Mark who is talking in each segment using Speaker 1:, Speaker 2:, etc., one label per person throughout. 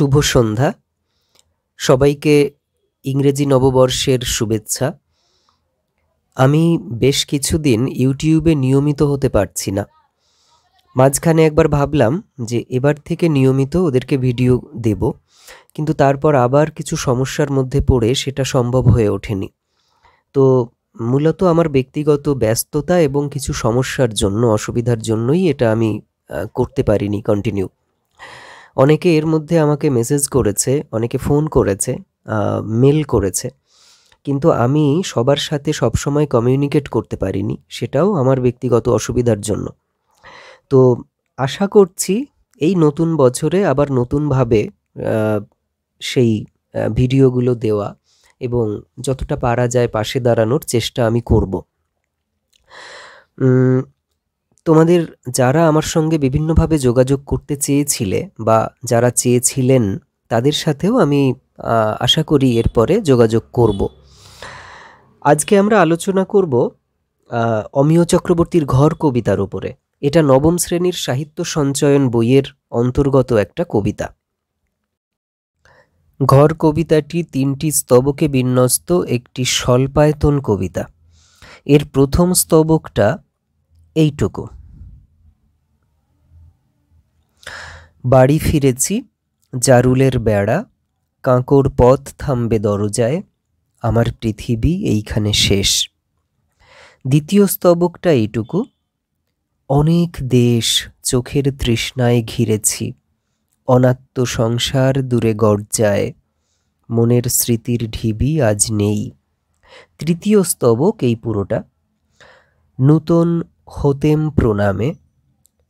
Speaker 1: শুভ সন্ধ্যা সবাইকে ইংরেজি নববর্ষের শুভেচ্ছা আমি বেশ কিছুদিন ইউটিউবে নিয়মিত হতে পারছি না মাঝখানে একবার ভাবলাম যে এবার থেকে নিয়মিত ওদেরকে ভিডিও দেব কিন্তু তারপর আবার কিছু সমস্যার মধ্যে পড়ে সেটা সম্ভব হয়ে ওঠেনি তো মূলত আমার ব্যক্তিগত ব্যস্ততা এবং কিছু সমস্যার জন্য অসুবিধার জন্যই এটা আমি করতে পারিনি কন্টিনিউ অনেকে এর মধ্যে আমাকে মেসেজ করেছে অনেকে ফোন করেছে মেল করেছে কিন্তু আমি সবার সাথে সবসময় কমিউনিকেট করতে পারিনি সেটাও আমার ব্যক্তিগত অসুবিধার জন্য তো আশা করছি এই নতুন বছরে আবার নতুনভাবে সেই ভিডিওগুলো দেওয়া এবং যতটা পারা যায় পাশে দাঁড়ানোর চেষ্টা আমি করব তোমাদের যারা আমার সঙ্গে বিভিন্নভাবে যোগাযোগ করতে চেয়েছিলে বা যারা চেয়েছিলেন তাদের সাথেও আমি আশা করি এরপরে যোগাযোগ করব আজকে আমরা আলোচনা করব অমিয় চক্রবর্তীর ঘর কবিতার উপরে এটা নবম শ্রেণীর সাহিত্য সঞ্চয়ন বইয়ের অন্তর্গত একটা কবিতা ঘর কবিতাটি তিনটি স্তবকে বিন্যস্ত একটি স্বল্পায়তন কবিতা এর প্রথম স্তবকটা এইটুকু বাড়ি ফিরেছি জারুলের বেড়া কাঁকর পথ থামবে দরজায় আমার পৃথিবী এইখানে শেষ দ্বিতীয় স্তবকটা এইটুকু অনেক দেশ চোখের তৃষ্ণায় ঘিরেছি অনাত্ম সংসার দূরে গর্জায় মনের স্মৃতির ঢিবি আজ নেই তৃতীয় স্তবক এই পুরোটা নূতন হোতেম প্রণামে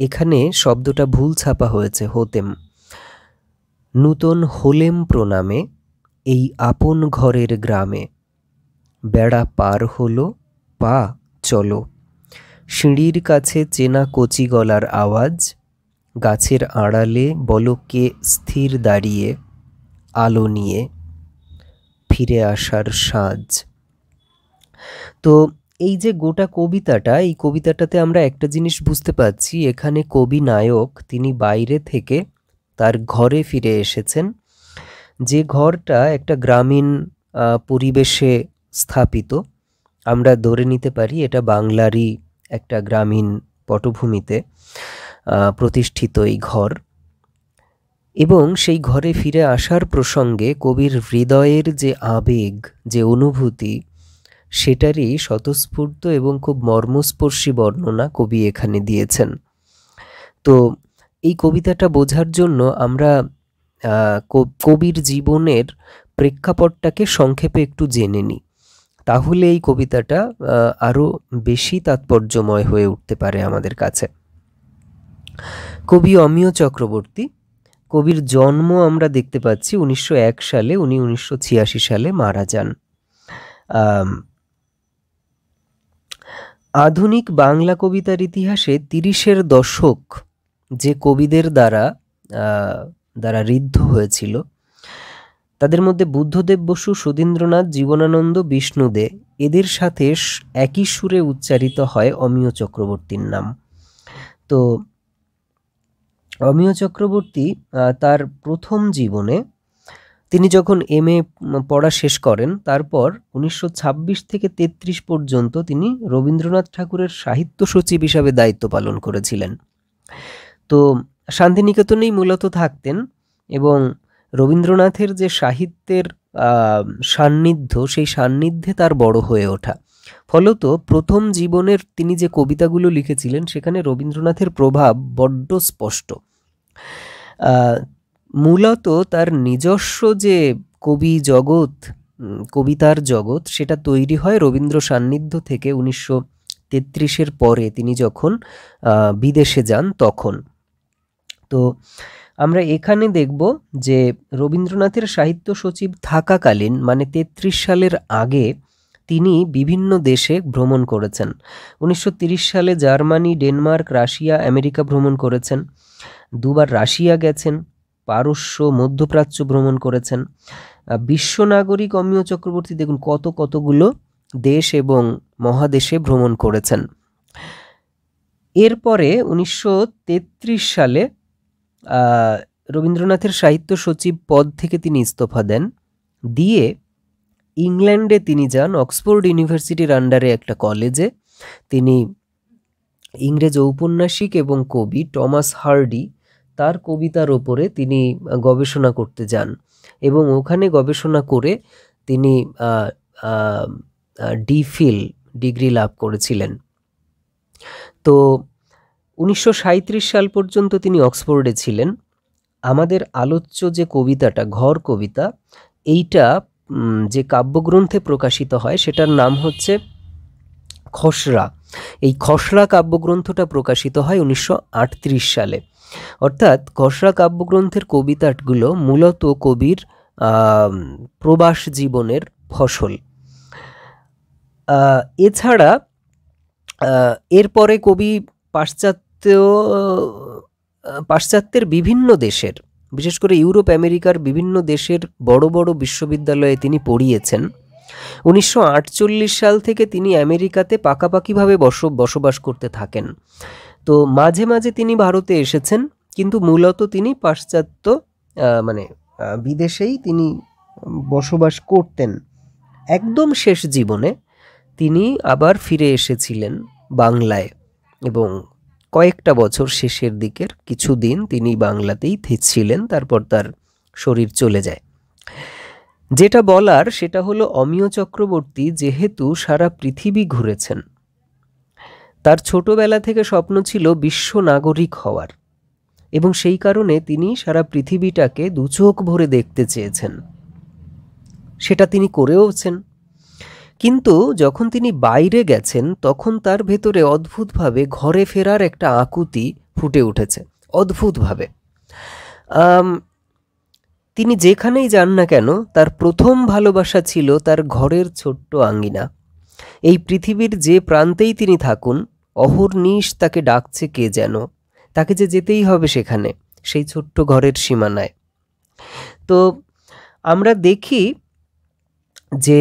Speaker 1: এখানে শব্দটা ভুল ছাপা হয়েছে হোতেম নূতন হোলেম প্রণামে এই আপন ঘরের গ্রামে বেড়া পার হলো পা চলো সিঁড়ির কাছে চেনা কচি গলার আওয়াজ গাছের আড়ালে বলকে স্থির দাঁড়িয়ে আলো নিয়ে ফিরে আসার সাজ তো এই যে গোটা কবিতাটা এই কবিতাটাতে আমরা একটা জিনিস বুঝতে পাচ্ছি এখানে কবি নায়ক তিনি বাইরে থেকে তার ঘরে ফিরে এসেছেন যে ঘরটা একটা গ্রামীণ পরিবেশে স্থাপিত আমরা ধরে নিতে পারি এটা বাংলারই একটা গ্রামীণ পটভূমিতে প্রতিষ্ঠিত এই ঘর এবং সেই ঘরে ফিরে আসার প্রসঙ্গে কবির হৃদয়ের যে আবেগ যে অনুভূতি সেটারই স্বতঃস্ফূর্ত এবং খুব মর্মস্পর্শী বর্ণনা কবি এখানে দিয়েছেন তো এই কবিতাটা বোঝার জন্য আমরা কবির জীবনের প্রেক্ষাপটটাকে সংক্ষেপে একটু জেনে নিই তাহলে এই কবিতাটা আরও বেশি তাৎপর্যময় হয়ে উঠতে পারে আমাদের কাছে কবি অমিয় চক্রবর্তী কবির জন্ম আমরা দেখতে পাচ্ছি উনিশশো সালে উনি উনিশশো সালে মারা যান আধুনিক বাংলা কবিতার ইতিহাসে তিরিশের দশক যে কবিদের দ্বারা দ্বারা ঋদ্ধ হয়েছিল তাদের মধ্যে বুদ্ধদেব বসু সুধীন্দ্রনাথ জীবনানন্দ বিষ্ণুদে এদের সাথে একই সুরে উচ্চারিত হয় অমিয় চক্রবর্তীর নাম তো অমিয় চক্রবর্তী তার প্রথম জীবনে তিনি যখন এম এ পড়া শেষ করেন তারপর উনিশশো থেকে ৩৩ পর্যন্ত তিনি রবীন্দ্রনাথ ঠাকুরের সাহিত্য সচিব হিসাবে দায়িত্ব পালন করেছিলেন তো শান্তিনিকেতনেই মূলত থাকতেন এবং রবীন্দ্রনাথের যে সাহিত্যের সান্নিধ্য সেই সান্নিধ্যে তার বড় হয়ে ওঠা ফলত প্রথম জীবনের তিনি যে কবিতাগুলো লিখেছিলেন সেখানে রবীন্দ্রনাথের প্রভাব বড্ড স্পষ্ট মূলত তার নিজস্ব যে কবি জগৎ কবিতার জগৎ সেটা তৈরি হয় রবীন্দ্র সান্নিধ্য থেকে উনিশশো তেত্রিশের পরে তিনি যখন বিদেশে যান তখন তো আমরা এখানে দেখব যে রবীন্দ্রনাথের সাহিত্য সচিব থাকাকালীন মানে তেত্রিশ সালের আগে তিনি বিভিন্ন দেশে ভ্রমণ করেছেন উনিশশো সালে জার্মানি ডেনমার্ক রাশিয়া আমেরিকা ভ্রমণ করেছেন দুবার রাশিয়া গেছেন পারস্য মধ্যপ্রাচ্য ভ্রমণ করেছেন বিশ্ব নাগরিক অমিয় চক্রবর্তী দেখুন কত কতগুলো দেশ এবং মহাদেশে ভ্রমণ করেছেন এরপরে উনিশশো সালে রবীন্দ্রনাথের সাহিত্য সচিব পদ থেকে তিনি ইস্তফা দেন দিয়ে ইংল্যান্ডে তিনি যান অক্সফোর্ড ইউনিভার্সিটির আন্ডারে একটা কলেজে তিনি ইংরেজ ঔপন্যাসিক এবং কবি টমাস হার্ডি তার কবিতার ওপরে তিনি গবেষণা করতে যান এবং ওখানে গবেষণা করে তিনি ডিফিল ডিগ্রি লাভ করেছিলেন তো উনিশশো সাল পর্যন্ত তিনি অক্সফোর্ডে ছিলেন আমাদের আলোচ্য যে কবিতাটা ঘর কবিতা এইটা যে কাব্যগ্রন্থে প্রকাশিত হয় সেটার নাম হচ্ছে খসড়া এই খসড়া কাব্যগ্রন্থটা প্রকাশিত হয় উনিশশো সালে অর্থাৎ খসড়া কাব্যগ্রন্থের কবিতাটগুলো মূলত কবির প্রবাস জীবনের ফসল এছাড়া এরপরে কবি পাশ্চাত্য পাশ্চাত্যের বিভিন্ন দেশের বিশেষ করে ইউরোপ আমেরিকার বিভিন্ন দেশের বড় বড় বিশ্ববিদ্যালয়ে তিনি পড়িয়েছেন উনিশশো সাল থেকে তিনি আমেরিকাতে পাকাপাকিভাবে বস বসবাস করতে থাকেন তো মাঝে মাঝে তিনি ভারতে এসেছেন কিন্তু মূলত তিনি পাশ্চাত্য মানে বিদেশেই তিনি বসবাস করতেন একদম শেষ জীবনে তিনি আবার ফিরে এসেছিলেন বাংলায় এবং কয়েকটা বছর শেষের দিকের কিছু দিন তিনি বাংলাতেই ছিলেন তারপর তার শরীর চলে যায় যেটা বলার সেটা হলো অমিয় চক্রবর্তী যেহেতু সারা পৃথিবী ঘুরেছেন তার ছোটবেলা থেকে স্বপ্ন ছিল বিশ্ব নাগরিক হওয়ার এবং সেই কারণে তিনি সারা পৃথিবীটাকে দুচোখ ভরে দেখতে চেয়েছেন সেটা তিনি করেওছেন কিন্তু যখন তিনি বাইরে গেছেন তখন তার ভেতরে অদ্ভুতভাবে ঘরে ফেরার একটা আকুতি ফুটে উঠেছে অদ্ভুতভাবে তিনি যেখানেই যান না কেন তার প্রথম ভালোবাসা ছিল তার ঘরের ছোট্ট আঙ্গিনা এই পৃথিবীর যে প্রান্তেই তিনি থাকুন অহর্নিশ তাকে ডাকছে কে যেন তাকে যে যেতেই হবে সেখানে সেই ছোট্ট ঘরের সীমানায় তো আমরা দেখি যে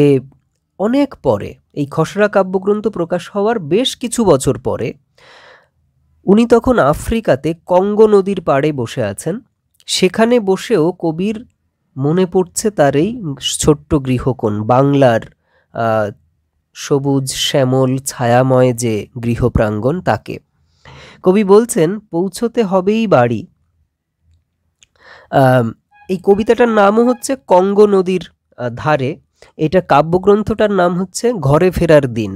Speaker 1: অনেক পরে এই খসড়া কাব্যগ্রন্থ প্রকাশ হওয়ার বেশ কিছু বছর পরে উনি তখন আফ্রিকাতে কঙ্গো নদীর পাড়ে বসে আছেন সেখানে বসেও কবির মনে পড়ছে তার এই ছোট্ট গৃহকোণ বাংলার সবুজ শ্যামল ছায়াময় যে গৃহপ্রাঙ্গণ তাকে কবি বলছেন পৌঁছতে হবেই বাড়ি এই কবিতাটার নামও হচ্ছে কঙ্গ নদীর ধারে এটা কাব্যগ্রন্থটার নাম হচ্ছে ঘরে ফেরার দিন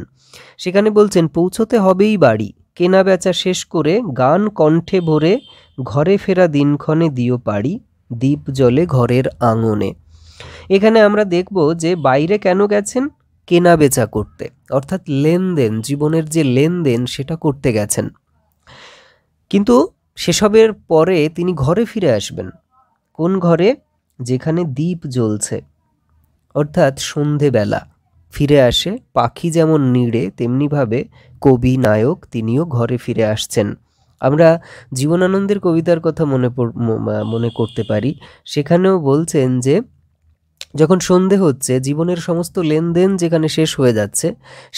Speaker 1: সেখানে বলছেন পৌঁছতে হবেই বাড়ি কেনা বেচা শেষ করে গান কণ্ঠে ভরে ঘরে ফেরা দিনক্ষণে দিও পারি দ্বীপ জলে ঘরের আঙনে এখানে আমরা দেখব যে বাইরে কেন গেছেন কেনা বেচা করতে অর্থাৎ লেনদেন জীবনের যে লেনদেন সেটা করতে গেছেন কিন্তু সেসবের পরে তিনি ঘরে ফিরে আসবেন কোন ঘরে যেখানে দ্বীপ জ্বলছে অর্থাৎ সন্ধেবেলা ফিরে আসে পাখি যেমন নিড়ে তেমনিভাবে কবি নায়ক তিনিও ঘরে ফিরে আসছেন আমরা জীবনানন্দের কবিতার কথা মনে মনে করতে পারি সেখানেও বলছেন যে যখন সন্ধে হচ্ছে জীবনের সমস্ত লেনদেন যেখানে শেষ হয়ে যাচ্ছে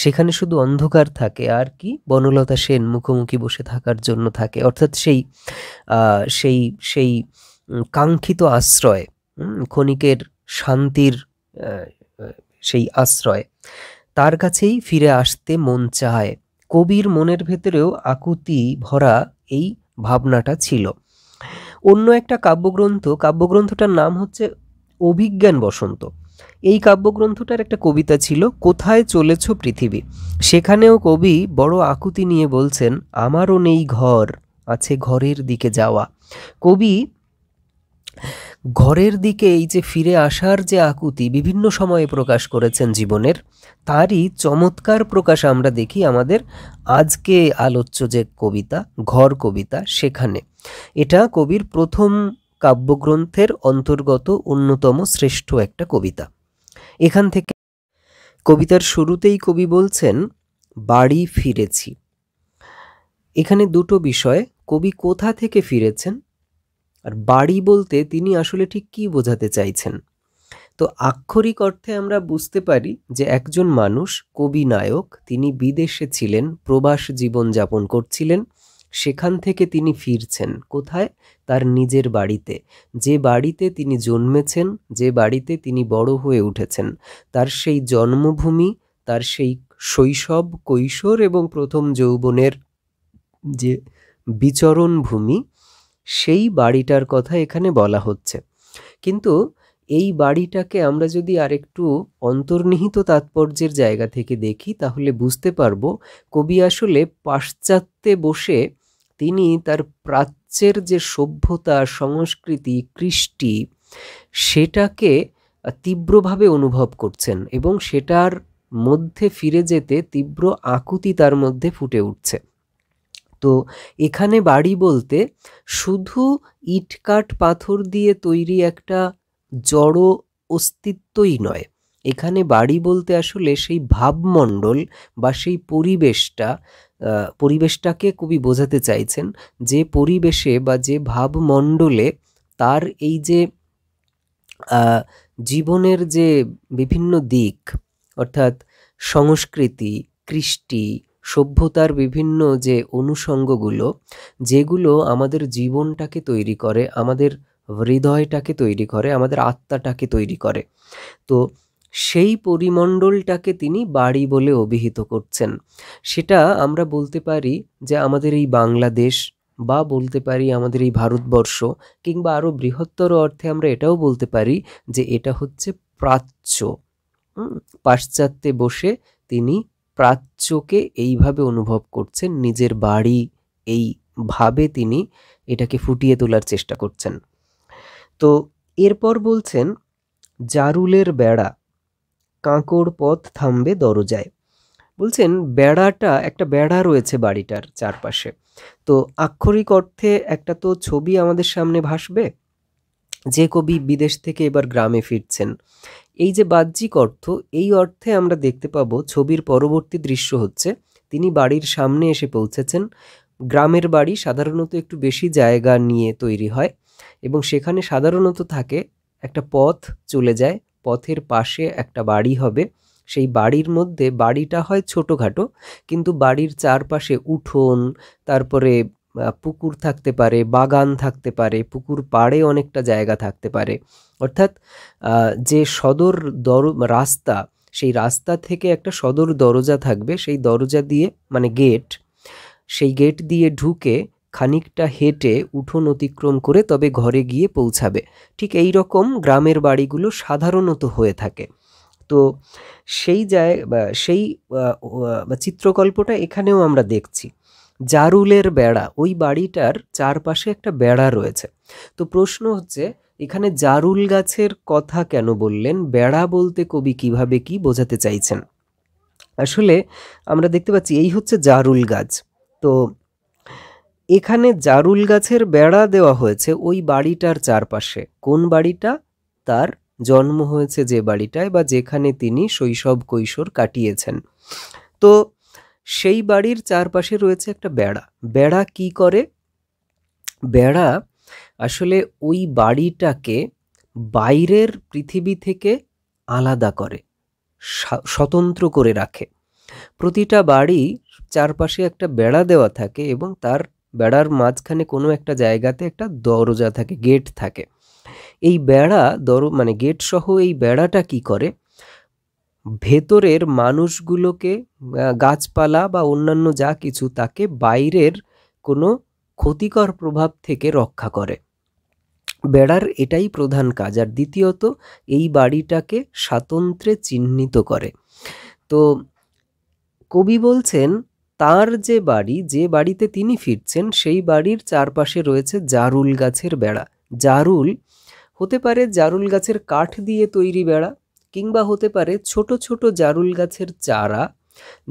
Speaker 1: সেখানে শুধু অন্ধকার থাকে আর কি বনলতা সেন মুখোমুখি বসে থাকার জন্য থাকে অর্থাৎ সেই সেই সেই কাঙ্ক্ষিত আশ্রয় ক্ষণিকের শান্তির সেই আশ্রয় তার কাছেই ফিরে আসতে মন চায় কবির মনের ভেতরেও আকুতি ভরা এই ভাবনাটা ছিল অন্য একটা কাব্যগ্রন্থ কাব্যগ্রন্থটার নাম হচ্ছে অভিজ্ঞান বসন্ত এই কাব্যগ্রন্থটার একটা কবিতা ছিল কোথায় চলেছ পৃথিবী সেখানেও কবি বড় আকুতি নিয়ে বলছেন আমারও নেই ঘর আছে ঘরের দিকে যাওয়া কবি ঘরের দিকে এই যে ফিরে আসার যে আকুতি বিভিন্ন সময়ে প্রকাশ করেছেন জীবনের তারই চমৎকার প্রকাশ আমরা দেখি আমাদের আজকে আলোচ্য যে কবিতা ঘর কবিতা সেখানে এটা কবির প্রথম কাব্যগ্রন্থের অন্তর্গত অন্যতম শ্রেষ্ঠ একটা কবিতা এখান থেকে কবিতার শুরুতেই কবি বলছেন বাড়ি ফিরেছি এখানে দুটো বিষয় কবি কোথা থেকে ফিরেছেন আর বাড়ি বলতে তিনি আসলে ঠিক কি বোঝাতে চাইছেন তো আক্ষরিক অর্থে আমরা বুঝতে পারি যে একজন মানুষ কবি নায়ক তিনি বিদেশে ছিলেন প্রবাস জীবন যাপন করছিলেন সেখান থেকে তিনি ফিরছেন কোথায় তার নিজের বাড়িতে যে বাড়িতে তিনি জন্মেছেন যে বাড়িতে তিনি বড় হয়ে উঠেছেন তার সেই জন্মভূমি তার সেই শৈশব কৈশোর এবং প্রথম যৌবনের যে বিচরণ ভূমি সেই বাড়িটার কথা এখানে বলা হচ্ছে কিন্তু এই বাড়িটাকে আমরা যদি আরেকটু অন্তর্নিহিত তাৎপর্যের জায়গা থেকে দেখি তাহলে বুঝতে পারবো কবি আসলে পাশ্চাত্যে বসে তিনি তার প্রাচ্যের যে সভ্যতা সংস্কৃতি কৃষ্টি সেটাকে তীব্রভাবে অনুভব করছেন এবং সেটার মধ্যে ফিরে যেতে তীব্র আকুতি তার মধ্যে ফুটে উঠছে তো এখানে বাড়ি বলতে শুধু ইটকাট পাথর দিয়ে তৈরি একটা জড়ো অস্তিত্বই নয় এখানে বাড়ি বলতে আসলে সেই ভাবমণ্ডল বা সেই পরিবেশটা পরিবেশটাকে কবি বোঝাতে চাইছেন যে পরিবেশে বা যে ভাবমণ্ডলে তার এই যে জীবনের যে বিভিন্ন দিক অর্থাৎ সংস্কৃতি কৃষ্টি সভ্যতার বিভিন্ন যে অনুষঙ্গগুলো যেগুলো আমাদের জীবনটাকে তৈরি করে আমাদের হৃদয়টাকে তৈরি করে আমাদের আত্মাটাকে তৈরি করে তো সেই পরিমণ্ডলটাকে তিনি বাড়ি বলে অভিহিত করছেন সেটা আমরা বলতে পারি যে আমাদের এই বাংলাদেশ বা বলতে পারি আমাদের এই ভারতবর্ষ কিংবা আরও বৃহত্তর অর্থে আমরা এটাও বলতে পারি যে এটা হচ্ছে প্রাচ্য পাশ্চাত্যে বসে তিনি প্রাচ্যকে এইভাবে অনুভব করছেন নিজের বাড়ি এই ভাবে তিনি এটাকে ফুটিয়ে তোলার চেষ্টা করছেন তো এরপর বলছেন জারুলের বেড়া কাঁকড় পথ থামবে দরজায় বলছেন বেড়াটা একটা বেড়া রয়েছে বাড়িটার চারপাশে তো আক্ষরিক অর্থে একটা তো ছবি আমাদের সামনে ভাসবে যে কবি বিদেশ থেকে এবার গ্রামে ফিরছেন এই যে বাহ্যিক অর্থ এই অর্থে আমরা দেখতে পাব ছবির পরবর্তী দৃশ্য হচ্ছে তিনি বাড়ির সামনে এসে পৌঁছেছেন গ্রামের বাড়ি সাধারণত একটু বেশি জায়গা নিয়ে তৈরি হয় এবং সেখানে সাধারণত থাকে একটা পথ চলে যায় পথের পাশে একটা বাড়ি হবে সেই বাড়ির মধ্যে বাড়িটা হয় ছোটোখাটো কিন্তু বাড়ির চারপাশে উঠোন তারপরে পুকুর থাকতে পারে বাগান থাকতে পারে পুকুর পাড়ে অনেকটা জায়গা থাকতে পারে অর্থাৎ যে সদর দর রাস্তা সেই রাস্তা থেকে একটা সদর দরজা থাকবে সেই দরজা দিয়ে মানে গেট সেই গেট দিয়ে ঢুকে খানিকটা হেঁটে উঠোন অতিক্রম করে তবে ঘরে গিয়ে পৌঁছাবে ঠিক এই রকম গ্রামের বাড়িগুলো সাধারণত হয়ে থাকে তো সেই জায় সেই চিত্রকল্পটা এখানেও আমরা দেখছি জারুলের বেড়া ওই বাড়িটার চারপাশে একটা বেড়া রয়েছে তো প্রশ্ন হচ্ছে এখানে জারুল গাছের কথা কেন বললেন বেড়া বলতে কবি কিভাবে কি বোঝাতে চাইছেন আসলে আমরা দেখতে পাচ্ছি এই হচ্ছে জারুল গাছ তো এখানে জারুল গাছের বেড়া দেওয়া হয়েছে ওই বাড়িটার চারপাশে কোন বাড়িটা তার জন্ম হয়েছে যে বাড়িটায় বা যেখানে তিনি শৈশব কৈশোর কাটিয়েছেন তো সেই বাড়ির চারপাশে রয়েছে একটা বেড়া বেড়া কি করে বেড়া আসলে ওই বাড়িটাকে বাইরের পৃথিবী থেকে আলাদা করে স্বতন্ত্র করে রাখে প্রতিটা বাড়ি চারপাশে একটা বেড়া দেওয়া থাকে এবং তার বেড়ার মাঝখানে কোনো একটা জায়গাতে একটা দরজা থাকে গেট থাকে এই বেড়া দর মানে গেট সহ এই বেড়াটা কি করে ভেতরের মানুষগুলোকে গাছপালা বা অন্যান্য যা কিছু তাকে বাইরের কোনো ক্ষতিকর প্রভাব থেকে রক্ষা করে বেড়ার এটাই প্রধান কাজ আর দ্বিতীয়ত এই বাড়িটাকে স্বাতন্ত্রে চিহ্নিত করে তো কবি বলছেন তার যে বাড়ি যে বাড়িতে তিনি ফিরছেন সেই বাড়ির চারপাশে রয়েছে জারুল গাছের বেড়া জারুল হতে পারে জারুল গাছের কাঠ দিয়ে তৈরি বেড়া কিংবা হতে পারে ছোট ছোট জারুল গাছের চারা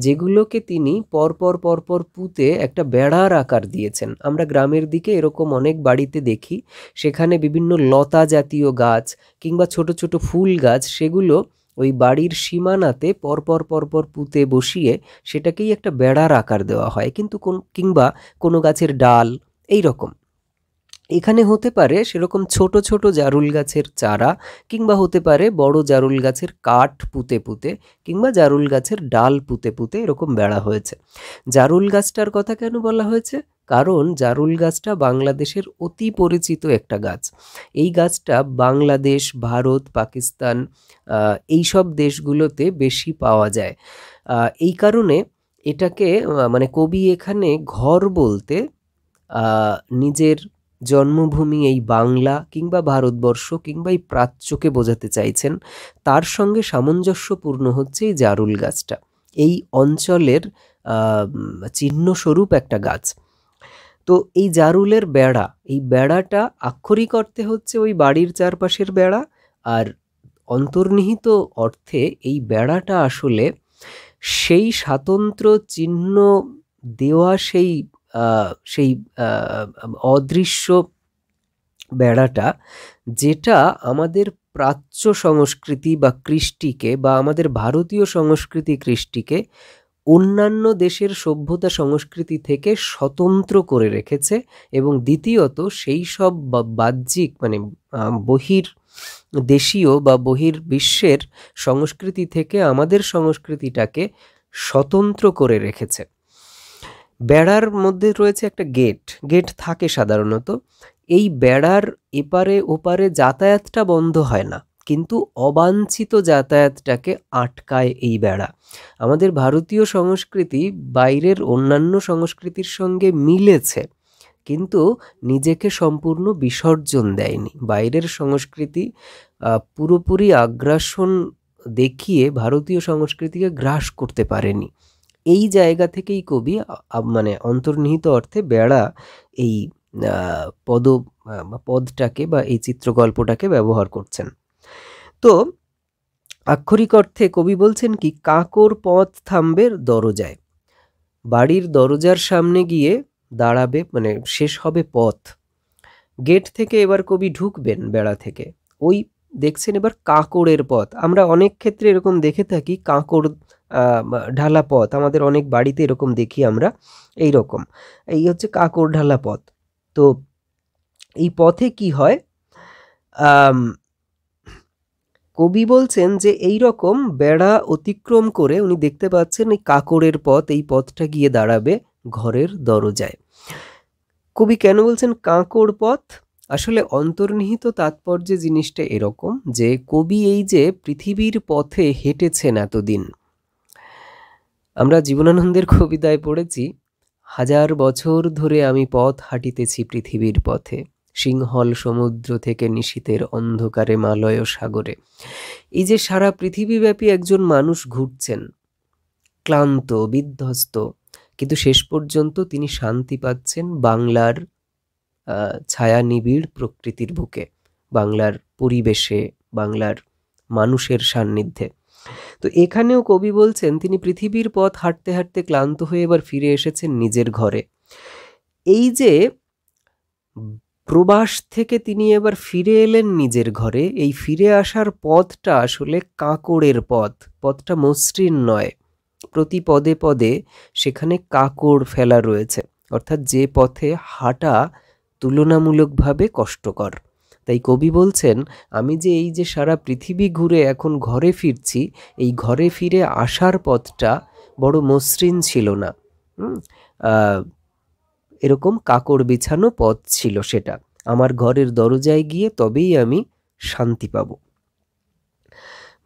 Speaker 1: যেগুলোকে তিনি পরপর পরপর পুঁতে একটা বেড়ার আকার দিয়েছেন আমরা গ্রামের দিকে এরকম অনেক বাড়িতে দেখি সেখানে বিভিন্ন লতা জাতীয় গাছ কিংবা ছোট ছোট ফুল গাছ সেগুলো ওই বাড়ির সীমানাতে পরপর পরপর পুঁতে বসিয়ে সেটাকেই একটা বেড়ার আকার দেওয়া হয় কিন্তু কোন কিংবা কোনো গাছের ডাল এই রকম এখানে হতে পারে সেরকম ছোট ছোট জারুল গাছের চারা কিংবা হতে পারে বড় জারুল গাছের কাঠ পুঁতে পুঁতে কিংবা জারুল গাছের ডাল পুঁতে পুঁতে এরকম বেড়া হয়েছে জারুল গাছটার কথা কেন বলা হয়েছে কারণ জারুল গাছটা বাংলাদেশের অতি পরিচিত একটা গাছ এই গাছটা বাংলাদেশ ভারত পাকিস্তান এই সব দেশগুলোতে বেশি পাওয়া যায় এই কারণে এটাকে মানে কবি এখানে ঘর বলতে নিজের জন্মভূমি এই বাংলা কিংবা ভারতবর্ষ কিংবা এই প্রাচ্যকে বোঝাতে চাইছেন তার সঙ্গে সামঞ্জস্যপূর্ণ হচ্ছে এই জারুল গাছটা এই অঞ্চলের চিহ্নস্বরূপ একটা গাছ তো এই জারুলের বেড়া এই বেড়াটা আক্ষরিক অর্থে হচ্ছে ওই বাড়ির চারপাশের বেড়া আর অন্তর্নিহিত অর্থে এই বেড়াটা আসলে সেই স্বাতন্ত্র চিহ্ন দেওয়া সেই সেই অদৃশ্য বেড়াটা যেটা আমাদের প্রাচ্য সংস্কৃতি বা কৃষ্টিকে বা আমাদের ভারতীয় সংস্কৃতি কৃষ্টিকে অন্যান্য দেশের সভ্যতা সংস্কৃতি থেকে স্বতন্ত্র করে রেখেছে এবং দ্বিতীয়ত সেই সব বাহ্যিক মানে বহির দেশীয় বা বহির বিশ্বের সংস্কৃতি থেকে আমাদের সংস্কৃতিটাকে স্বতন্ত্র করে রেখেছে বেড়ার মধ্যে রয়েছে একটা গেট গেট থাকে সাধারণত এই বেড়ার এপারে ওপারে যাতায়াতটা বন্ধ হয় না কিন্তু অবাঞ্ছিত যাতায়াতটাকে আটকায় এই বেড়া আমাদের ভারতীয় সংস্কৃতি বাইরের অন্যান্য সংস্কৃতির সঙ্গে মিলেছে কিন্তু নিজেকে সম্পূর্ণ বিসর্জন দেয়নি বাইরের সংস্কৃতি পুরোপুরি আগ্রাসন দেখিয়ে ভারতীয় সংস্কৃতিকে গ্রাস করতে পারেনি এই জায়গা থেকেই কবি মানে অন্তর্নিহিত অর্থে বেড়া এই পদ পদটাকে বা এই চিত্রগল্পটাকে ব্যবহার করছেন তো আক্ষরিক অর্থে কবি বলছেন কি কাকর পথ থামবে দরজায় বাড়ির দরজার সামনে গিয়ে দাঁড়াবে মানে শেষ হবে পথ গেট থেকে এবার কবি ঢুকবেন বেড়া থেকে ওই দেখছেন এবার কাকড়ের পথ আমরা অনেক ক্ষেত্রে এরকম দেখে থাকি কাকড় ঢালা পথ আমাদের অনেক বাড়িতে এরকম দেখি আমরা এই রকম এই হচ্ছে কাকড় ঢালা পথ তো এই পথে কি হয় কবি বলছেন যে এই রকম বেড়া অতিক্রম করে উনি দেখতে পাচ্ছেন এই কাকড়ের পথ এই পথটা গিয়ে দাঁড়াবে ঘরের দরজায় কবি কেন বলছেন কাঁকর পথ আসলে অন্তর্নিহিত তাৎপর্যে জিনিসটা এরকম যে কবি এই যে পৃথিবীর পথে হেঁটেছেন এতদিন আমরা জীবনানন্দের কবিতায় পড়েছি হাজার বছর ধরে আমি পথ হাঁটিতেছি পৃথিবীর পথে সিংহল সমুদ্র থেকে নিশীতের অন্ধকারে মালয় সাগরে এই যে সারা পৃথিবীব্যাপী একজন মানুষ ঘুরছেন ক্লান্ত বিধ্বস্ত কিন্তু শেষ পর্যন্ত তিনি শান্তি পাচ্ছেন বাংলার ছায়া নিবিড় প্রকৃতির বুকে বাংলার পরিবেশে বাংলার মানুষের সান্নিধ্যে তো এখানেও কবি বলছেন তিনি পৃথিবীর পথ হাঁটতে হাঁটতে ক্লান্ত হয়ে এবার ফিরে এসেছেন নিজের ঘরে এই যে প্রবাস থেকে তিনি এবার ফিরে এলেন নিজের ঘরে এই ফিরে আসার পথটা আসলে কাকড়ের পথ পথটা মসৃণ নয় প্রতি পদে পদে সেখানে কাকড় ফেলা রয়েছে অর্থাৎ যে পথে হাঁটা তুলনামূলকভাবে কষ্টকর তাই কবি বলছেন আমি যে এই যে সারা পৃথিবী ঘুরে এখন ঘরে ফিরছি এই ঘরে ফিরে আসার পথটা বড় মসৃণ ছিল না এরকম কাকড় বিছানো পথ ছিল সেটা আমার ঘরের দরজায় গিয়ে তবেই আমি শান্তি পাব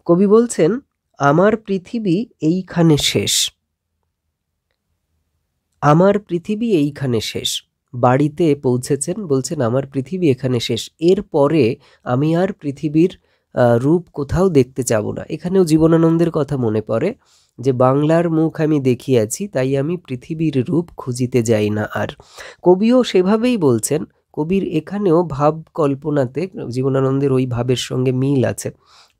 Speaker 1: কবি বলছেন আমার পৃথিবী এইখানে শেষ আমার পৃথিবী এইখানে শেষ বাড়িতে পৌঁছেছেন বলছেন আমার পৃথিবী এখানে শেষ এর পরে আমি আর পৃথিবীর রূপ কোথাও দেখতে যাব না এখানেও জীবনানন্দের কথা মনে পড়ে যে বাংলার মুখ আমি দেখিয়াছি তাই আমি পৃথিবীর রূপ খুঁজিতে যাই না আর কবিও সেভাবেই বলছেন কবির এখানেও ভাব কল্পনাতে জীবনানন্দের ওই ভাবের সঙ্গে মিল আছে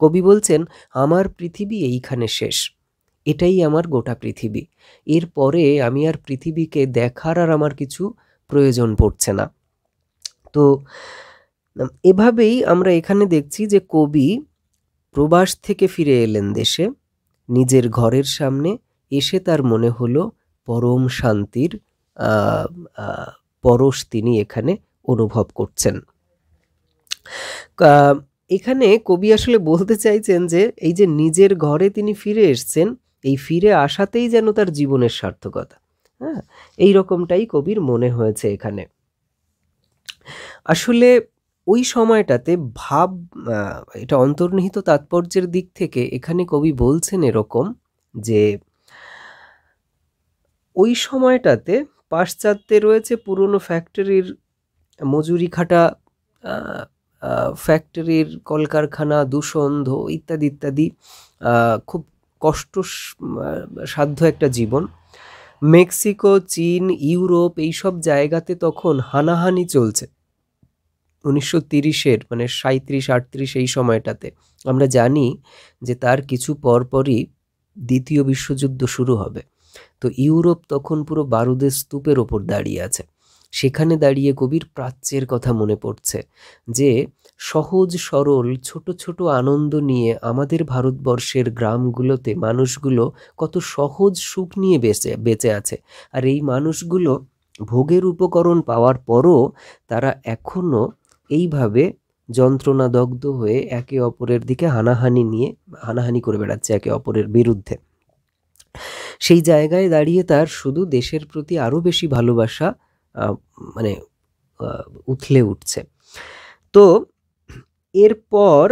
Speaker 1: কবি বলছেন আমার পৃথিবী এইখানে শেষ এটাই আমার গোটা পৃথিবী এর পরে আমি আর পৃথিবীকে দেখার আর আমার কিছু প্রয়োজন পড়ছে না তো এভাবেই আমরা এখানে দেখছি যে কবি প্রবাস থেকে ফিরে এলেন দেশে নিজের ঘরের সামনে এসে তার মনে হলো পরম শান্তির পরশ তিনি এখানে অনুভব করছেন এখানে কবি আসলে বলতে চাইছেন যে এই যে নিজের ঘরে তিনি ফিরে এসছেন এই ফিরে আসাতেই যেন তার জীবনের সার্থকতা হ্যাঁ এই রকমটাই কবির মনে হয়েছে এখানে আসলে ওই সময়টাতে ভাব এটা অন্তর্নিহিত তাৎপর্যের দিক থেকে এখানে কবি বলছেন এরকম যে ওই সময়টাতে পাশ্চাত্যে রয়েছে পুরনো ফ্যাক্টরির মজুরি খাটা ফ্যাক্টরির কলকারখানা দূষণ ইত্যাদি ইত্যাদি খুব কষ্ট সাধ্য একটা জীবন মেক্সিকো চীন ইউরোপ এইসব জায়গাতে তখন হানাহানি চলছে উনিশশো তিরিশের মানে সাঁত্রিশ আটত্রিশ এই সময়টাতে আমরা জানি যে তার কিছু পরপরই দ্বিতীয় বিশ্বযুদ্ধ শুরু হবে তো ইউরোপ তখন পুরো বারুদের স্তূপের ওপর দাঁড়িয়ে আছে সেখানে দাঁড়িয়ে কবির প্রাচ্যের কথা মনে পড়ছে যে সহজ সরল ছোট ছোট আনন্দ নিয়ে আমাদের ভারতবর্ষের গ্রামগুলোতে মানুষগুলো কত সহজ সুখ নিয়ে বেঁচে বেঁচে আছে আর এই মানুষগুলো ভোগের উপকরণ পাওয়ার পরও তারা এখনও এইভাবে যন্ত্রণাদগ্ধ হয়ে একে অপরের দিকে হানাহানি নিয়ে হানাহানি করে বেড়াচ্ছে একে অপরের বিরুদ্ধে সেই জায়গায় দাঁড়িয়ে তার শুধু দেশের প্রতি আরও বেশি ভালোবাসা মানে উথলে উঠছে তো এরপর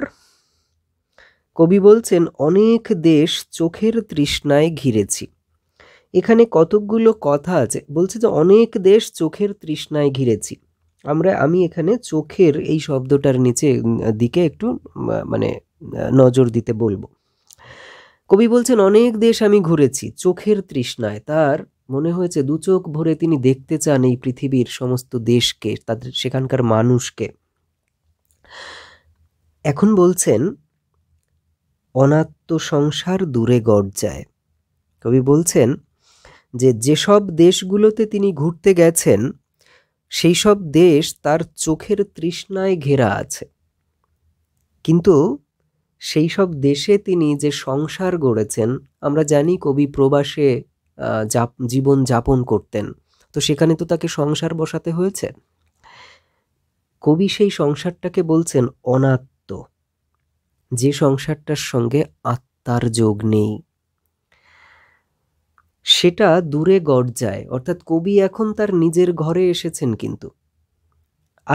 Speaker 1: কবি বলছেন অনেক দেশ চোখের তৃষ্ণায় ঘিরেছি এখানে কতকগুলো কথা আছে বলছে যে অনেক দেশ চোখের তৃষ্ণায় ঘিরেছি আমরা আমি এখানে চোখের এই শব্দটার নিচে দিকে একটু মানে নজর দিতে বলবো কবি বলছেন অনেক দেশ আমি ঘুরেছি চোখের তৃষ্ণায় তার মনে হয়েছে দু চোখ ভরে তিনি দেখতে চান এই পৃথিবীর সমস্ত দেশকে তাদের সেখানকার মানুষকে এখন বলছেন অনাত্ম সংসার দূরে গর্জায় কবি বলছেন যে যেসব দেশগুলোতে তিনি ঘুরতে গেছেন সেই সব দেশ তার চোখের তৃষ্ণায় ঘেরা আছে কিন্তু সেই সব দেশে তিনি যে সংসার গড়েছেন আমরা জানি কবি প্রবাসে জীবন যাপন করতেন তো সেখানে তো তাকে সংসার বসাতে হয়েছে কবি সেই সংসারটাকে বলছেন অনাত্ম যে সংসারটার সঙ্গে আত্মার যোগ নেই সেটা দূরে গর্জায় অর্থাৎ কবি এখন তার নিজের ঘরে এসেছেন কিন্তু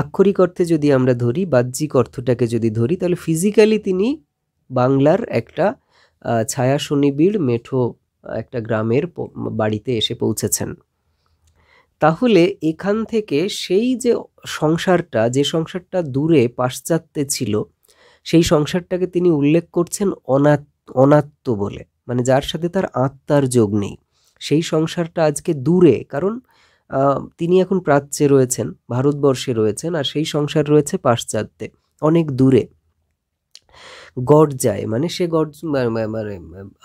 Speaker 1: আক্ষরিক অর্থে যদি আমরা ধরি বাহ্যিক অর্থটাকে যদি ধরি তাহলে ফিজিক্যালি তিনি বাংলার একটা ছায়া সুনিবিড় মেঠো একটা গ্রামের বাড়িতে এসে পৌঁছেছেন তাহলে এখান থেকে সেই যে সংসারটা যে সংসারটা দূরে পাশ্চাত্যে ছিল সেই সংসারটাকে তিনি উল্লেখ করছেন অনাত অনাত্ম বলে মানে যার সাথে তার আত্মার যোগ নেই সেই সংসারটা আজকে দূরে কারণ তিনি এখন প্রাচ্যে রয়েছেন ভারতবর্ষে রয়েছেন আর সেই সংসার রয়েছে পাশ্চাত্যে অনেক দূরে গর্জায় মানে সে গর্জ মানে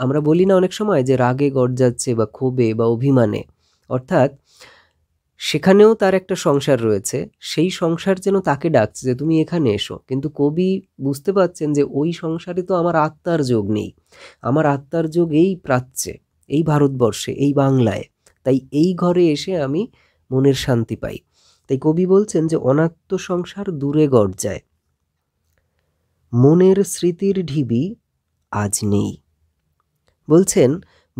Speaker 1: আমরা বলি না অনেক সময় যে রাগে গর্জাচ্ছে বা ক্ষোভে বা অভিমানে অর্থাৎ সেখানেও তার একটা সংসার রয়েছে সেই সংসার যেন তাকে ডাকছে যে তুমি এখানে এসো কিন্তু কবি বুঝতে পারছেন যে ওই সংসারে তো আমার আত্মার যোগ নেই আমার আত্মার যোগ এই প্রাচ্যে এই ভারতবর্ষে এই বাংলায় তাই এই ঘরে এসে আমি মনের শান্তি পাই তাই কবি বলছেন যে অনাত্ম সংসার দূরে গর্জায় মনের স্মৃতির ঢিবি আজ নেই বলছেন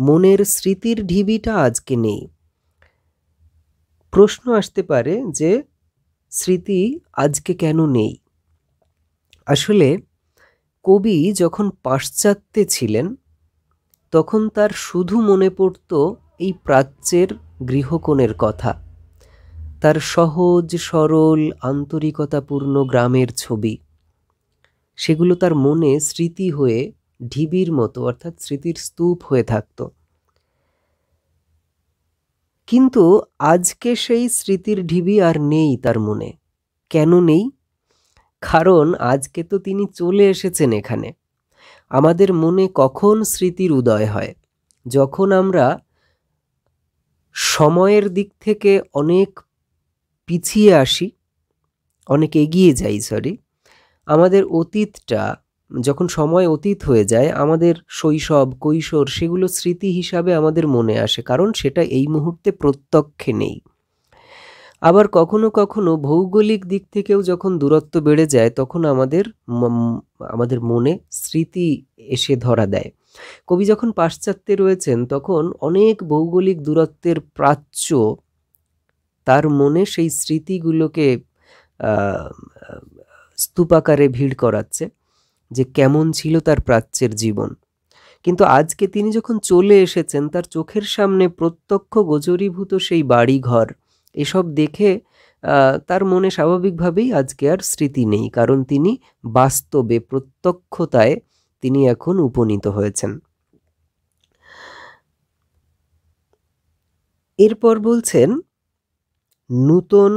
Speaker 1: মনের স্মৃতির ঢিবিটা আজকে নেই প্রশ্ন আসতে পারে যে স্মৃতি আজকে কেন নেই আসলে কবি যখন পাশ্চাত্যে ছিলেন তখন তার শুধু মনে পড়ত এই প্রাচ্যের গৃহকোণের কথা তার সহজ সরল আন্তরিকতাপূর্ণ গ্রামের ছবি সেগুলো তার মনে স্মৃতি হয়ে ঢিবির মতো অর্থাৎ স্মৃতির স্তূপ হয়ে থাকত কিন্তু আজকে সেই স্মৃতির ঢিবি আর নেই তার মনে কেন নেই কারণ আজকে তো তিনি চলে এসেছেন এখানে আমাদের মনে কখন স্মৃতির উদয় হয় যখন আমরা সময়ের দিক থেকে অনেক পিছিয়ে আসি অনেক এগিয়ে যাই সরি আমাদের অতীতটা যখন সময় অতীত হয়ে যায় আমাদের শৈশব কৈশোর সেগুলো স্মৃতি হিসাবে আমাদের মনে আসে কারণ সেটা এই মুহূর্তে প্রত্যক্ষে নেই আবার কখনো কখনো ভৌগোলিক দিক থেকেও যখন দূরত্ব বেড়ে যায় তখন আমাদের আমাদের মনে স্মৃতি এসে ধরা দেয় কবি যখন পাশ্চাত্যে রয়েছেন তখন অনেক ভৌগোলিক দূরত্বের প্রাচ্য তার মনে সেই স্মৃতিগুলোকে স্তূপাকারে ভিড় করাচ্ছে যে কেমন ছিল তার প্রাচ্যের জীবন কিন্তু আজকে তিনি যখন চলে এসেছেন তার চোখের সামনে প্রত্যক্ষ গোচরীভূত সেই বাড়িঘর এসব দেখে তার মনে স্বাভাবিকভাবেই আজকে আর স্মৃতি নেই কারণ তিনি বাস্তবে প্রত্যক্ষতায় তিনি এখন উপনীত হয়েছেন এরপর বলছেন নূতন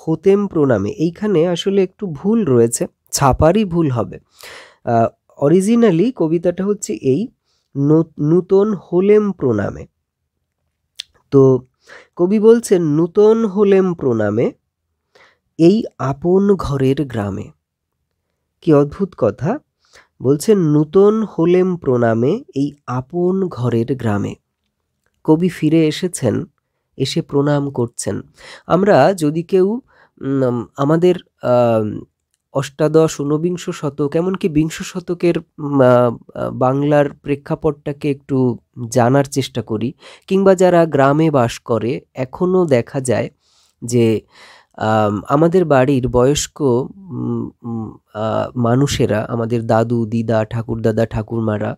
Speaker 1: হোতেম প্রণামে এইখানে আসলে একটু ভুল রয়েছে ছাপারই ভুল হবে অরিজিনালি কবিতাটা হচ্ছে এই নূতন হোলেম প্রণামে তো কবি বলছেন নূতন হলেম প্রণামে এই আপন ঘরের গ্রামে কি অদ্ভুত কথা বলছেন নূতন হলেম প্রণামে এই আপন ঘরের গ্রামে কবি ফিরে এসেছেন এসে প্রণাম করছেন আমরা যদি কেউ আমাদের অষ্টাদশ ঊনবিংশ শতক এমনকি বিংশ শতকের বাংলার প্রেক্ষাপটটাকে একটু জানার চেষ্টা করি কিংবা যারা গ্রামে বাস করে এখনও দেখা যায় যে আমাদের বাড়ির বয়স্ক মানুষেরা আমাদের দাদু দিদা ঠাকুরদাদা ঠাকুরমারা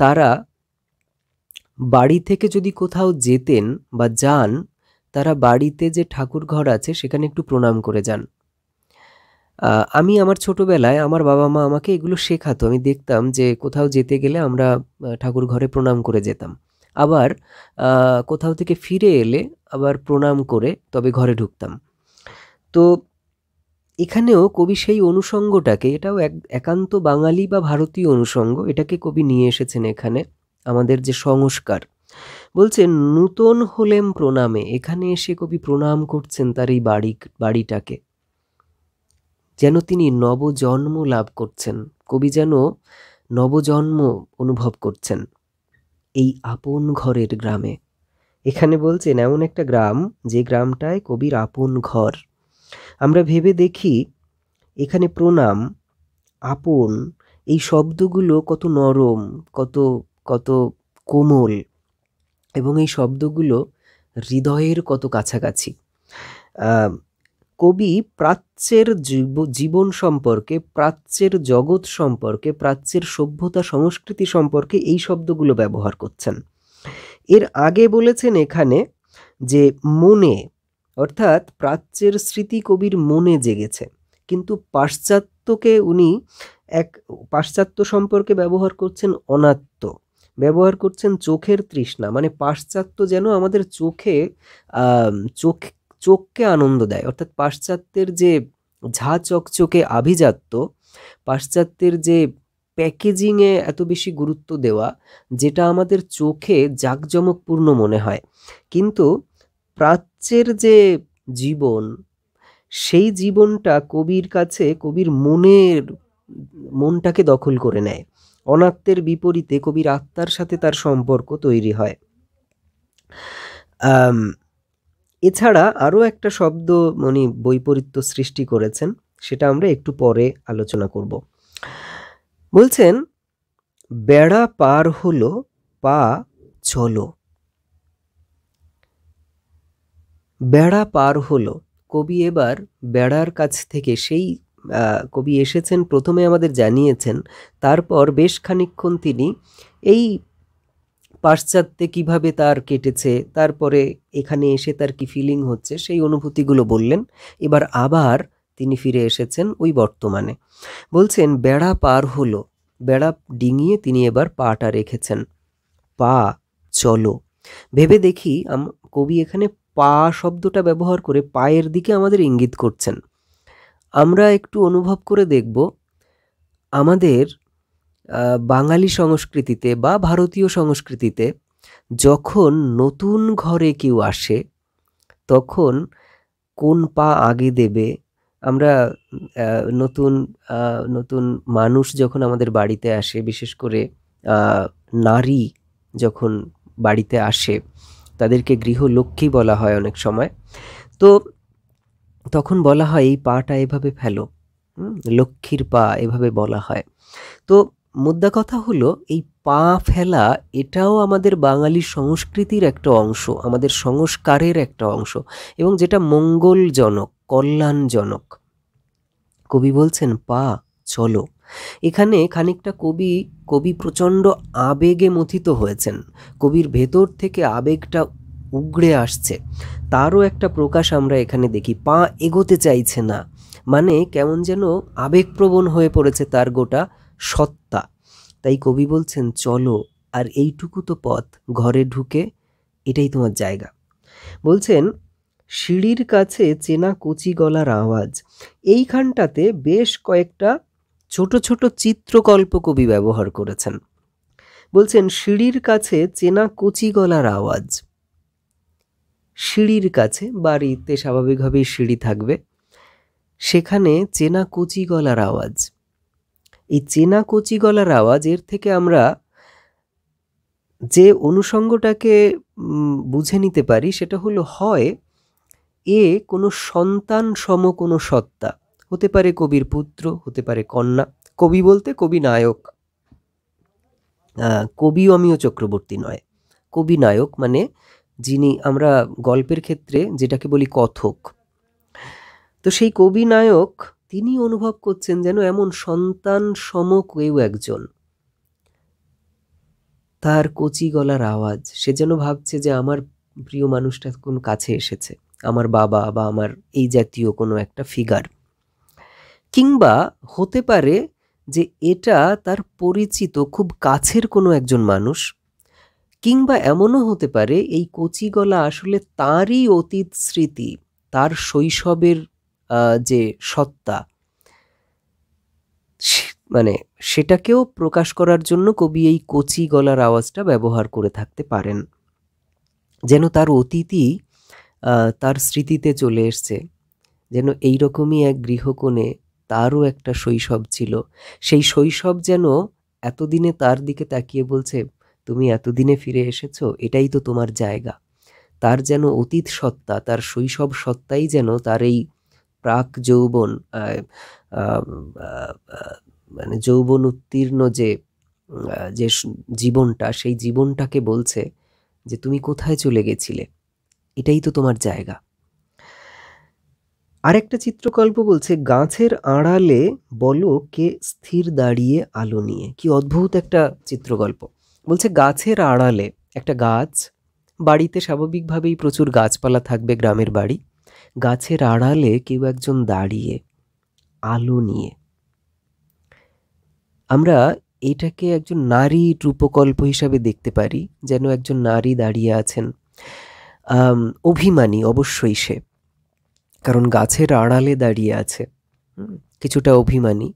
Speaker 1: তারা বাড়ি থেকে যদি কোথাও যেতেন বা যান তারা বাড়িতে যে ঠাকুর ঘর আছে সেখানে একটু প্রণাম করে যান আমি আমার ছোটোবেলায় আমার বাবা মা আমাকে এগুলো শেখাতো আমি দেখতাম যে কোথাও যেতে গেলে আমরা ঠাকুর ঘরে প্রণাম করে যেতাম আবার কোথাও থেকে ফিরে এলে আবার প্রণাম করে তবে ঘরে ঢুকতাম তো এখানেও কবি সেই অনুষঙ্গটাকে এটাও এক একান্ত বাঙালি বা ভারতীয় অনুষঙ্গ এটাকে কবি নিয়ে এসেছেন এখানে আমাদের যে সংস্কার বলছে নূতন হলেম প্রণামে এখানে এসে কবি প্রণাম করছেন তার এই বাড়ি বাড়িটাকে যেন তিনি নবজন্ম লাভ করছেন কবি যেন নবজন্ম অনুভব করছেন এই আপন ঘরের গ্রামে এখানে বলছেন এমন একটা গ্রাম যে গ্রামটায় কবির আপন ঘর আমরা ভেবে দেখি এখানে প্রণাম আপন এই শব্দগুলো কত নরম কত কত কোমল এবং এই শব্দগুলো হৃদয়ের কত কাছাকাছি কবি প্রাচ্যের জীবন সম্পর্কে প্রাচ্যের জগৎ সম্পর্কে প্রাচ্যের সভ্যতা সংস্কৃতি সম্পর্কে এই শব্দগুলো ব্যবহার করছেন এর আগে বলেছেন এখানে যে মনে অর্থাৎ প্রাচ্যের স্মৃতি কবির মনে জেগেছে কিন্তু পাশ্চাত্যকে উনি এক পাশ্চাত্য সম্পর্কে ব্যবহার করছেন অনাত্ম ব্যবহার করছেন চোখের তৃষ্ণা মানে পাশ্চাত্য যেন আমাদের চোখে চোখ চোখকে আনন্দ দেয় অর্থাৎ পাশ্চাত্যের যে ঝা চকচকে আভিজাত্য পাশ্চাত্যের যে প্যাকেজিংয়ে এত বেশি গুরুত্ব দেওয়া যেটা আমাদের চোখে জাঁকজমকপূর্ণ মনে হয় কিন্তু প্রাচ্যের যে জীবন সেই জীবনটা কবির কাছে কবির মনের মনটাকে দখল করে নেয় অনাত্মের বিপরীতে কবির আত্মার সাথে তার সম্পর্ক তৈরি হয় এছাড়া আরও একটা শব্দ উনি বৈপরীত্য সৃষ্টি করেছেন সেটা আমরা একটু পরে আলোচনা করব বলছেন বেড়া পার হলো পা চলো বেড়া পার হলো কবি এবার বেড়ার কাছ থেকে সেই কবি এসেছেন প্রথমে আমাদের জানিয়েছেন তারপর বেশ খানিক্ষণ তিনি এই পাশ্চাত্যে কিভাবে তার কেটেছে তারপরে এখানে এসে তার কি ফিলিং হচ্ছে সেই অনুভূতিগুলো বললেন এবার আবার তিনি ফিরে এসেছেন ওই বর্তমানে বলছেন বেড়া পার হলো বেড়া ডিঙিয়ে তিনি এবার পাটা রেখেছেন পা চলো ভেবে দেখি কবি এখানে পা শব্দটা ব্যবহার করে পায়ের দিকে আমাদের ইঙ্গিত করছেন আমরা একটু অনুভব করে দেখব আমাদের বাঙালি সংস্কৃতিতে বা ভারতীয় সংস্কৃতিতে যখন নতুন ঘরে কেউ আসে তখন কোন পা আগে দেবে আমরা নতুন নতুন মানুষ যখন আমাদের বাড়িতে আসে বিশেষ করে নারী যখন বাড়িতে আসে তাদেরকে গৃহলক্ষ্মী বলা হয় অনেক সময় তো তখন বলা হয় এই পাটা এভাবে ফেলো লক্ষ্মীর পা এভাবে বলা হয় তো মুদ্রা কথা হলো এই পা ফেলা এটাও আমাদের বাঙালি সংস্কৃতির একটা অংশ আমাদের সংস্কারের একটা অংশ এবং যেটা মঙ্গলজনক কল্যাণজনক কবি বলছেন পা চলো এখানে খানিকটা কবি কবি প্রচণ্ড আবেগে মথিত হয়েছেন কবির ভেতর থেকে আবেগটা উগড়ে আসছে তারও একটা প্রকাশ আমরা এখানে দেখি পা এগোতে চাইছে না মানে কেমন যেন আবেগপ্রবণ হয়ে পড়েছে তার গোটা সত্তা তাই কবি বলছেন চলো আর এইটুকু তো পথ ঘরে ঢুকে এটাই তোমার জায়গা বলছেন সিঁড়ির কাছে চেনা কচি গলার আওয়াজ এইখানটাতে বেশ কয়েকটা ছোট ছোট চিত্রকল্প কবি ব্যবহার করেছেন বলছেন সিঁড়ির কাছে চেনা কচি গলার আওয়াজ সিঁড়ির কাছে বাড়িতে স্বাভাবিকভাবেই সিঁড়ি থাকবে সেখানে চেনা কচি গলার আওয়াজ এই চেনা কচি গলার আওয়াজ এর থেকে আমরা যে অনুষঙ্গটাকে বুঝে নিতে পারি সেটা হলো হয় এ কোনো সন্তান সম কোনো সত্তা হতে পারে কবির পুত্র হতে পারে কন্যা কবি বলতে কবি নায়ক কবি অমীয় চক্রবর্তী নয় কবি নায়ক মানে যিনি আমরা গল্পের ক্ষেত্রে যেটাকে বলি কথক তো সেই কবি নায়ক তিনি অনুভব করছেন যেন এমন সন্তান সম কেউ একজন তার কচি গলার আওয়াজ সে যেন ভাবছে যে আমার প্রিয় মানুষটা কোন কাছে এসেছে আমার বাবা বা আমার এই জাতীয় কোনো একটা ফিগার কিংবা হতে পারে যে এটা তার পরিচিত খুব কাছের কোনো একজন মানুষ কিংবা এমনও হতে পারে এই কচি গলা আসলে তারই অতীত স্মৃতি তার শৈশবের যে সত্তা মানে সেটাকেও প্রকাশ করার জন্য কবি এই কচি গলার আওয়াজটা ব্যবহার করে থাকতে পারেন যেন তার অতীতই তার স্মৃতিতে চলে এসছে যেন এইরকমই এক গৃহকোণে তারও একটা শৈশব ছিল সেই শৈশব যেন এতদিনে তার দিকে তাকিয়ে বলছে তুমি এতদিনে ফিরে এসেছো এটাই তো তোমার জায়গা তার যেন অতীত সত্তা তার শৈশব সত্তাই যেন তার এই প্রাক যৌবন মানে যৌবন উত্তীর্ণ যে যে জীবনটা সেই জীবনটাকে বলছে যে তুমি কোথায় চলে গেছিলে এটাই তো তোমার জায়গা আরেকটা চিত্রকল্প বলছে গাছের আড়ালে বলো কে স্থির দাঁড়িয়ে আলো নিয়ে কি অদ্ভুত একটা চিত্রকল্প বলছে গাছের আড়ালে একটা গাছ বাড়িতে স্বাভাবিকভাবেই প্রচুর গাছপালা থাকবে গ্রামের বাড়ি গাছের আড়ালে কেউ একজন দাঁড়িয়ে আলো নিয়ে আমরা এটাকে একজন নারী রূপকল্প হিসাবে দেখতে পারি যেন একজন নারী দাঁড়িয়ে আছেন অভিমানী অবশ্যই সে কারণ গাছের আড়ালে দাঁড়িয়ে আছে কিছুটা অভিমানী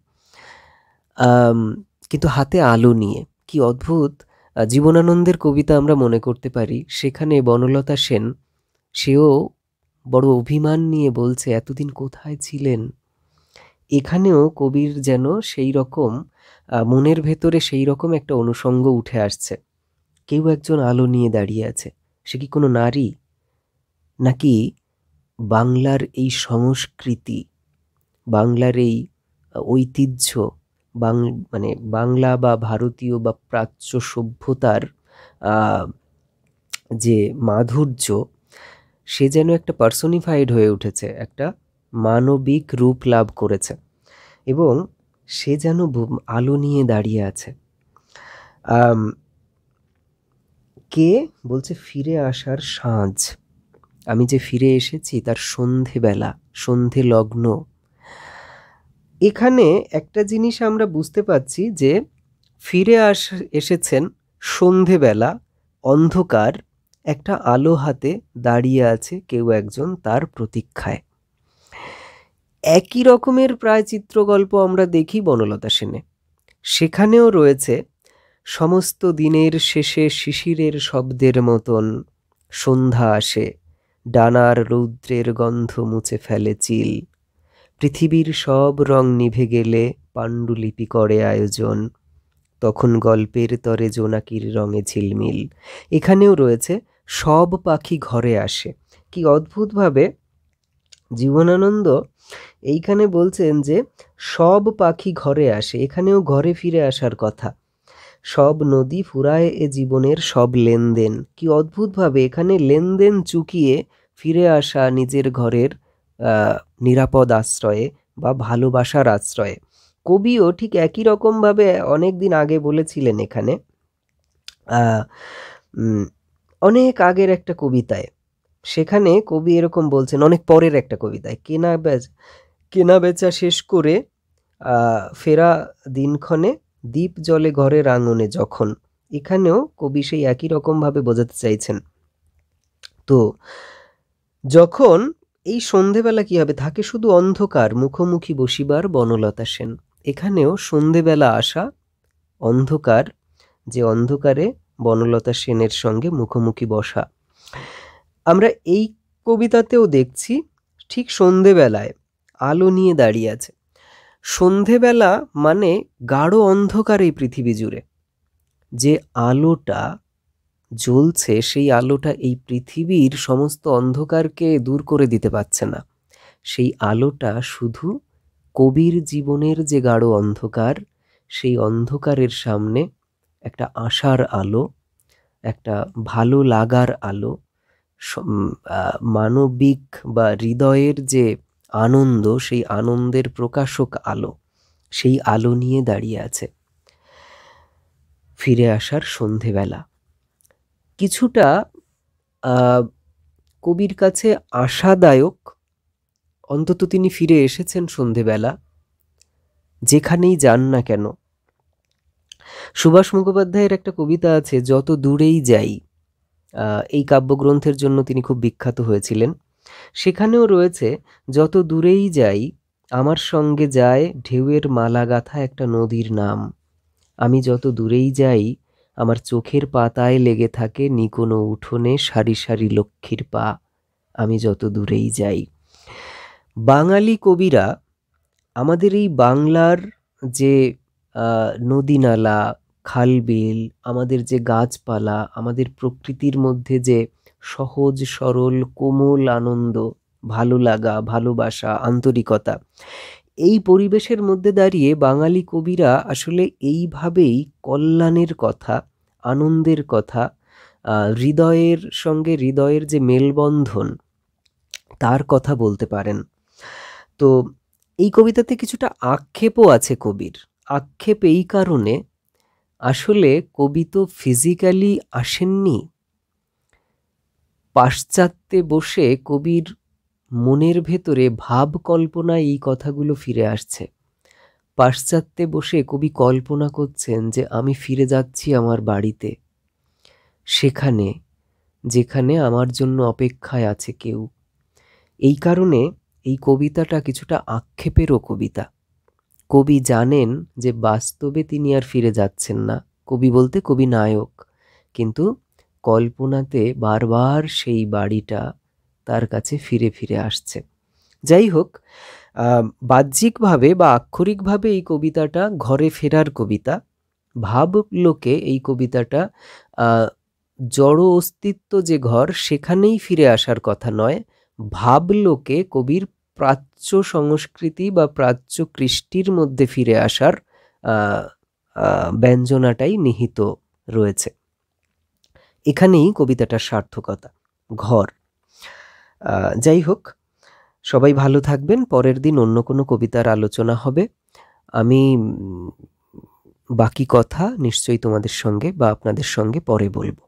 Speaker 1: কিন্তু হাতে আলো নিয়ে কি অদ্ভুত জীবনানন্দের কবিতা আমরা মনে করতে পারি সেখানে বনলতা সেন সেও বড় অভিমান নিয়ে বলছে এতদিন কোথায় ছিলেন এখানেও কবির যেন সেই রকম মনের ভেতরে সেই রকম একটা অনুষঙ্গ উঠে আসছে কেউ একজন আলো নিয়ে দাঁড়িয়ে আছে সে কি কোনো নারী নাকি বাংলার এই সংস্কৃতি বাংলার এই ঐতিহ্য বাং মানে বাংলা বা ভারতীয় বা প্রাচ্য সভ্যতার যে মাধুর্য সে যেন একটা পার্সোনিফাইড হয়ে উঠেছে একটা মানবিক রূপ লাভ করেছে এবং সে যেন আলো নিয়ে দাঁড়িয়ে আছে কে বলছে ফিরে আসার সাঁঝ আমি যে ফিরে এসেছি তার সন্ধেবেলা সন্ধে লগ্ন এখানে একটা জিনিস আমরা বুঝতে পাচ্ছি যে ফিরে আস এসেছেন সন্ধেবেলা অন্ধকার একটা আলো হাতে দাঁড়িয়ে আছে কেউ একজন তার প্রতীক্ষায় একই রকমের প্রায় চিত্রগল্প আমরা দেখি বনলতা সেনে সেখানেও রয়েছে সমস্ত দিনের শেষে শিশিরের শব্দের মতন সন্ধ্যা আসে ডানার রৌদ্রের গন্ধ মুছে ফেলে চিল পৃথিবীর সব রং নিভে গেলে পাণ্ডুলিপি করে আয়োজন তখন গল্পের তরে জোনাকির রঙে ঝিলমিল এখানেও রয়েছে সব পাখি ঘরে আসে কি অদ্ভুতভাবে জীবনানন্দ এইখানে বলছেন যে সব পাখি ঘরে আসে এখানেও ঘরে ফিরে আসার কথা সব নদী ফুরায় এ জীবনের সব লেনদেন কি অদ্ভুতভাবে এখানে লেনদেন চুকিয়ে ফিরে আসা নিজের ঘরের নিরাপদ আশ্রয়ে বা ভালোবাসার আশ্রয়ে কবিও ঠিক একই রকমভাবে অনেক দিন আগে বলেছিলেন এখানে অনেক আগের একটা কবিতায় সেখানে কবি এরকম বলছেন অনেক পরের একটা কবিতায় কেনা বেচ কেনা বেচা শেষ করে ফেরা দিনক্ষণে দ্বীপ জলে ঘরের আঙনে যখন এখানেও কবি সেই একই রকমভাবে বোঝাতে চাইছেন তো যখন এই সন্ধেবেলা কি হবে থাকে শুধু অন্ধকার মুখোমুখি বসিবার বনলতা সেন এখানেও সন্ধেবেলা আসা অন্ধকার যে অন্ধকারে বনলতা সেনের সঙ্গে মুখোমুখি বসা আমরা এই কবিতাতেও দেখছি ঠিক সন্ধেবেলায় আলো নিয়ে দাঁড়িয়ে আছে সন্ধেবেলা মানে গাঢ় অন্ধকার এই পৃথিবী জুড়ে যে আলোটা জ্বলছে সেই আলোটা এই পৃথিবীর সমস্ত অন্ধকারকে দূর করে দিতে পারছে না সেই আলোটা শুধু কবির জীবনের যে গাঢ় অন্ধকার সেই অন্ধকারের সামনে একটা আশার আলো একটা ভালো লাগার আলো মানবিক বা হৃদয়ের যে আনন্দ সেই আনন্দের প্রকাশক আলো সেই আলো নিয়ে দাঁড়িয়ে আছে ফিরে আসার সন্ধেবেলা কিছুটা কবির কাছে আশাদায়ক অন্তত তিনি ফিরে এসেছেন সন্ধেবেলা যেখানেই যান না কেন সুভাষ মুখোপাধ্যায়ের একটা কবিতা আছে যত দূরেই যাই এই কাব্যগ্রন্থের জন্য তিনি খুব বিখ্যাত হয়েছিলেন সেখানেও রয়েছে যত দূরেই যাই আমার সঙ্গে যায় ঢেউয়ের মালা গাথা একটা নদীর নাম আমি যত দূরেই যাই আমার চোখের পাতায় লেগে থাকে নিকোনো উঠোনে সারি সারি লক্ষ্মীর পা আমি যত দূরেই যাই বাঙালি কবিরা আমাদের এই বাংলার যে নদী নালা খালবিল আমাদের যে গাছপালা আমাদের প্রকৃতির মধ্যে যে সহজ সরল কোমল আনন্দ ভালো লাগা ভালোবাসা আন্তরিকতা এই পরিবেশের মধ্যে দাঁড়িয়ে বাঙালি কবিরা আসলে এইভাবেই কল্যাণের কথা আনন্দের কথা হৃদয়ের সঙ্গে হৃদয়ের যে মেলবন্ধন তার কথা বলতে পারেন তো এই কবিতাতে কিছুটা আক্ষেপও আছে কবির আক্ষেপ এই কারণে আসলে কবি তো ফিজিক্যালি আসেননি পাশ্চাত্যে বসে কবির মনের ভেতরে ভাব কল্পনায় এই কথাগুলো ফিরে আসছে পাশ্চাত্যে বসে কবি কল্পনা করছেন যে আমি ফিরে যাচ্ছি আমার বাড়িতে সেখানে যেখানে আমার জন্য অপেক্ষায় আছে কেউ এই কারণে এই কবিতাটা কিছুটা আক্ষেপেরও কবিতা কবি জানেন যে বাস্তবে তিনি আর ফিরে যাচ্ছেন না কবি বলতে কবি নায়ক কিন্তু কল্পনাতে বারবার সেই বাড়িটা তার কাছে ফিরে ফিরে আসছে যাই হোক বাহ্যিকভাবে বা আক্ষরিকভাবে এই কবিতাটা ঘরে ফেরার কবিতা ভাবলোকে এই কবিতাটা জড় অস্তিত্ব যে ঘর সেখানেই ফিরে আসার কথা নয় ভাবলোকে কবির প্রাচ্য সংস্কৃতি বা প্রাচ্য কৃষ্টির মধ্যে ফিরে আসার ব্যঞ্জনাটাই নিহিত রয়েছে এখানেই কবিতাটার সার্থকতা ঘর যাই হোক সবাই ভালো থাকবেন পরের দিন অন্য কোনো কবিতার আলোচনা হবে আমি বাকি কথা নিশ্চয়ই তোমাদের সঙ্গে বা আপনাদের সঙ্গে পরে বলবো